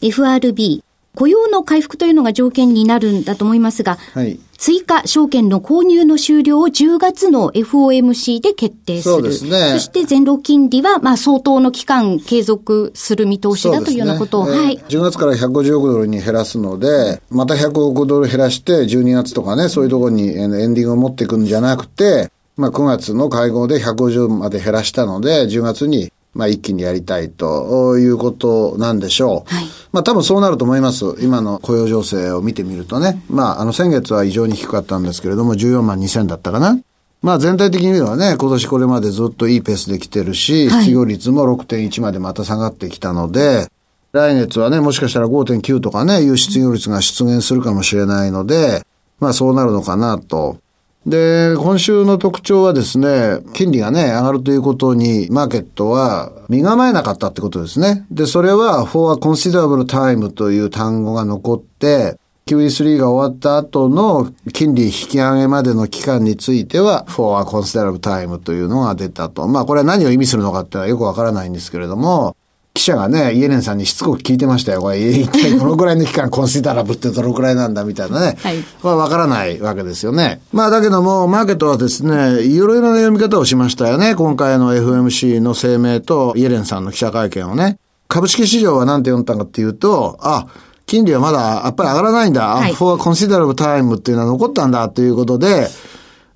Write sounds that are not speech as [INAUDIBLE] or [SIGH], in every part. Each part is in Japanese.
FRB、雇用の回復というのが条件になるんだと思いますが、はい、追加証券の購入の終了を10月の FOMC で決定する。そうですね。そして全労金利は、まあ、相当の期間継続する見通しだというようなことを、ねえー、はい。10月から150億ドルに減らすので、また100億ドル減らして、12月とかね、そういうところにエンディングを持っていくんじゃなくて、まあ、9月の会合で150まで減らしたので、10月にまあ、一気にやりたいということなんでしょう。はい、まあ、多分そうなると思います。今の雇用情勢を見てみるとね、まあ、あの、先月は異常に低かったんですけれども、14万2000だったかな。まあ全体的に見ればね、今年これまでずっといいペースで来てるし、失業率も6.1までまた下がってきたので、来月はね、もしかしたら5.9とかね、いう失業率が出現するかもしれないので、まあそうなるのかなと。で、今週の特徴はですね、金利がね、上がるということに、マーケットは身構えなかったってことですね。で、それは、for a considerable time という単語が残って、QE3 が終わった後の金利引き上げまでの期間については、for a considerable time というのが出たと。まあ、これは何を意味するのかっていうのはよくわからないんですけれども、記者がね、イエレンさんにしつこく聞いてましたよ。これ、一体どのくらいの期間、コンシダラブってどのくらいなんだみたいなね。はい。これわからないわけですよね。まあ、だけども、マーケットはですね、いろいろな読み方をしましたよね。今回の FMC の声明と、イエレンさんの記者会見をね。株式市場は何て読んだかっていうと、あ、金利はまだやっぱり上がらないんだ。はい、for considerable time っていうのは残ったんだということで、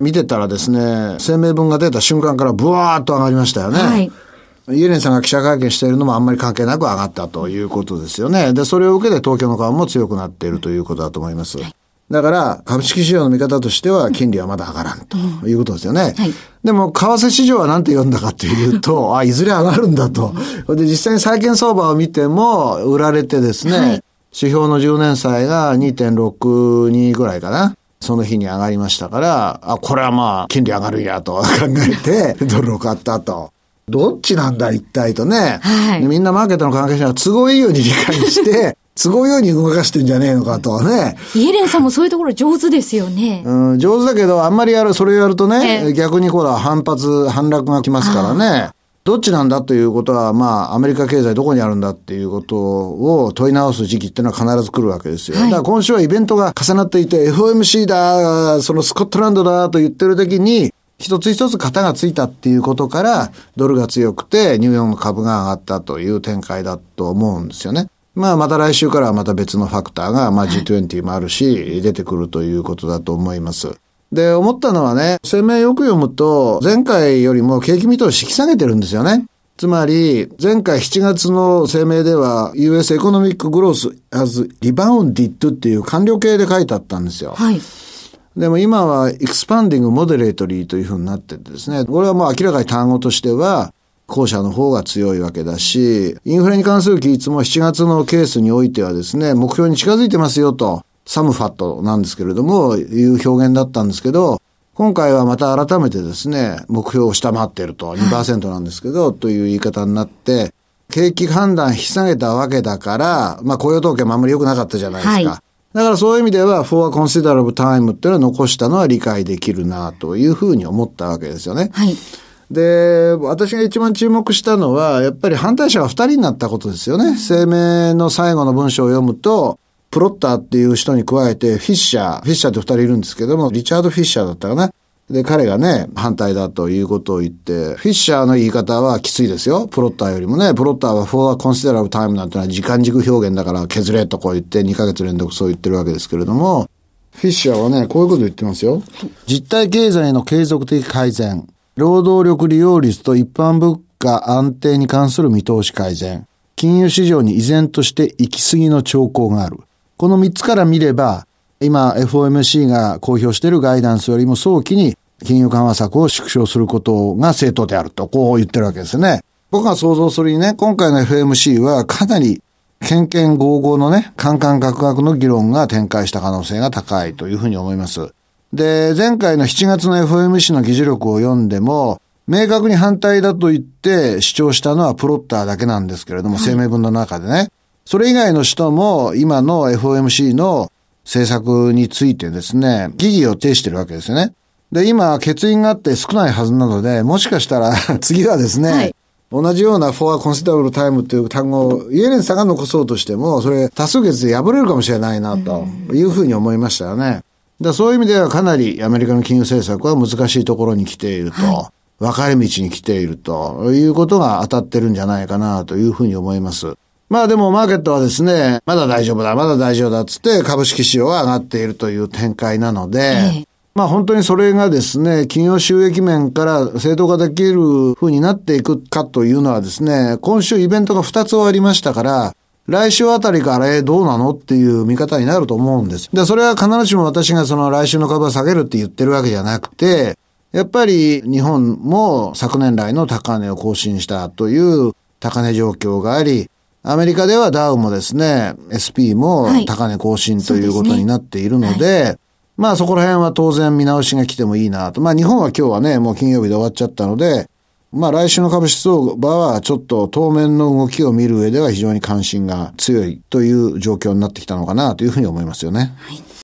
見てたらですね、声明文が出た瞬間からブワーッと上がりましたよね。はいイエレンさんが記者会見しているのもあんまり関係なく上がったということですよね。で、それを受けて東京の株も強くなっているということだと思います。だから、株式市場の見方としては、金利はまだ上がらんということですよね。でも、為替市場は何て読んだかというと、[LAUGHS] あ、いずれ上がるんだと。で、実際に債券相場を見ても、売られてですね、指標の10年債が2.62ぐらいかな。その日に上がりましたから、あ、これはまあ、金利上がるんやと考えて、ドルを買ったと。どっちなんだ一体とね、はい、みんなマーケットの関係者が都合いいように理解して、[LAUGHS] 都合いいように動かしてんじゃねえのかとはね。イエレンさんもそういうところ上手ですよね。うん、上手だけど、あんまりやる、それをやるとね、逆にほら、反発、反落が来ますからね。どっちなんだということは、まあ、アメリカ経済どこにあるんだっていうことを問い直す時期っていうのは必ず来るわけですよ。はい、だから今週はイベントが重なっていて、FOMC だ、そのスコットランドだと言ってる時に、一つ一つ型がついたっていうことから、ドルが強くて、ニューヨークの株が上がったという展開だと思うんですよね。まあ、また来週からはまた別のファクターが、まあ、G20 もあるし、出てくるということだと思います。で、思ったのはね、声明よく読むと、前回よりも景気見通し引き下げてるんですよね。つまり、前回7月の声明では、US Economic Growth as Rebounded っていう官僚系で書いてあったんですよ。はい。でも今はエクスパンディングモデレートリーというふうになっててですね、これはもう明らかに単語としては、後者の方が強いわけだし、インフレに関する規律も7月のケースにおいてはですね、目標に近づいてますよと、サムファットなんですけれども、いう表現だったんですけど、今回はまた改めてですね、目標を下回っていると、2%なんですけど、という言い方になって、景気判断引き下げたわけだから、まあ雇用統計もあんまり良くなかったじゃないですか。はいだからそういう意味では、for a considerable time っていうのは残したのは理解できるなというふうに思ったわけですよね。はい。で、私が一番注目したのは、やっぱり反対者が二人になったことですよね。声明の最後の文章を読むと、プロッターっていう人に加えて、フィッシャー、フィッシャーって二人いるんですけども、リチャード・フィッシャーだったかな。で、彼がね、反対だということを言って、フィッシャーの言い方はきついですよ。プロッターよりもね、プロッターは for a considerable time なんてのは時間軸表現だから削れとこう言って2ヶ月連続そう言ってるわけですけれども、フィッシャーはね、こういうこと言ってますよ。実体経済の継続的改善、労働力利用率と一般物価安定に関する見通し改善、金融市場に依然として行き過ぎの兆候がある。この3つから見れば、今 FOMC が公表しているガイダンスよりも早期に金融緩和策を縮小することが正当であると、こう言ってるわけですね。僕が想像するにね、今回の FMC はかなり、県県合合のね、カンカンガクガクの議論が展開した可能性が高いというふうに思います。で、前回の7月の FMC の議事録を読んでも、明確に反対だと言って主張したのはプロッターだけなんですけれども、声明文の中でね。それ以外の人も今の FOMC の政策についてですね、疑義を呈してるわけですよね。で、今、欠員があって少ないはずなので、もしかしたら [LAUGHS] 次はですね、はい、同じような for considerable time という単語をイエレンさんが残そうとしても、それ多数決で破れるかもしれないなというふうに思いましたよね。だそういう意味ではかなりアメリカの金融政策は難しいところに来ていると、はい、分かれ道に来ているということが当たってるんじゃないかなというふうに思います。まあでもマーケットはですね、まだ大丈夫だ、まだ大丈夫だっつって株式市場は上がっているという展開なので、えまあ本当にそれがですね、企業収益面から正当化できる風になっていくかというのはですね、今週イベントが2つ終わりましたから、来週あたりから、え、どうなのっていう見方になると思うんです。で、それは必ずしも私がその来週の株は下げるって言ってるわけじゃなくて、やっぱり日本も昨年来の高値を更新したという高値状況があり、アメリカではダウもですね、SP も高値更新ということになっているので、はいまあそこら辺は当然見直しが来てもいいなと。まあ日本は今日はね、もう金曜日で終わっちゃったので、まあ来週の株式相場はちょっと当面の動きを見る上では非常に関心が強いという状況になってきたのかなというふうに思いますよね。はい